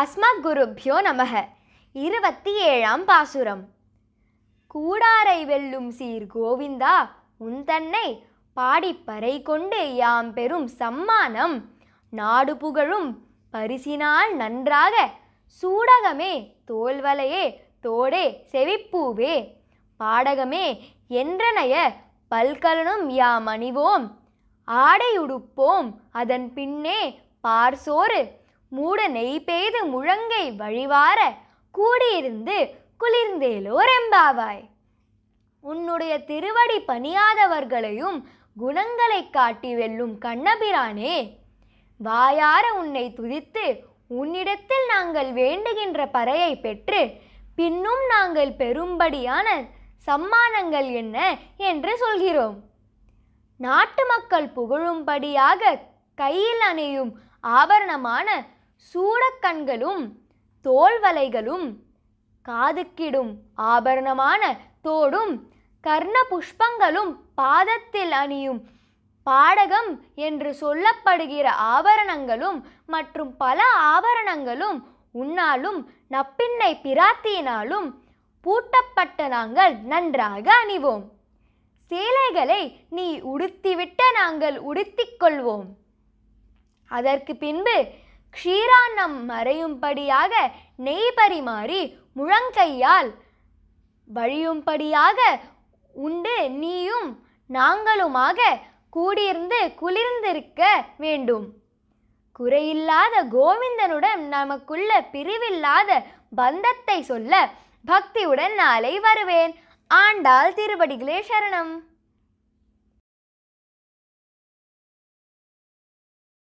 அஸ்மத் குருப்பியோ நமக இருபத்தி ஏழாம் பாசுரம் கூடாரை வெல்லும் சீர் கோவிந்தா உன் தன்னை பாடிப்பறை கொண்டு யாம் பெறும் சம்மானம் நாடு புகழும் பரிசினால் நன்றாக சூடகமே தோல்வலையே தோடே செவிப்பூவே பாடகமே என்றனைய பல்கலனும் யாம் அணிவோம் ஆடையுடுப்போம் அதன் பின்னே பார்சோறு மூடனை பெய்து முழங்கை வழிவார கூடியிருந்து குளிர்ந்தேலோ ரெம்பாவாய் உன்னுடைய திருவடி பணியாதவர்களையும் குணங்களை காட்டி வெல்லும் கண்ணபிரானே வாயார உன்னை துதித்து உன்னிடத்தில் நாங்கள் வேண்டுகின்ற பறையை பெற்று பின்னும் நாங்கள் பெரும்படியான சம்மானங்கள் என்ன என்று சொல்கிறோம் நாட்டு மக்கள் புகழும்படியாக கையில் அணியும் ஆபரணமான சூடக்கண்களும் தோல்வலைகளும் காதுக்கிடும் ஆபரணமான தோடும் கர்ண புஷ்பங்களும் பாதத்தில் அணியும் பாடகம் என்று சொல்லப்படுகிற ஆபரணங்களும் மற்றும் பல ஆபரணங்களும் உன்னாலும் நப்பின்னை பிராத்தியினாலும் பூட்டப்பட்ட நாங்கள் நன்றாக அணிவோம் சேலைகளை நீ உடுத்திவிட்ட நாங்கள் உடுத்திக் கொள்வோம் அதற்கு பின்பு க்ஷீராண்ணம் மறையும்படியாக நெய் பரிமாறி முழங்கையால் வழியும்படியாக உண்டு நீயும் நாங்களுமாக கூடியிருந்து குளிர்ந்திருக்க வேண்டும் குறையில்லாத கோவிந்தனுடன் நமக்குள்ள பிரிவில்லாத பந்தத்தை சொல்ல பக்தியுடன் நாளை வருவேன் ஆண்டாள் திருவடிகளே சரணம்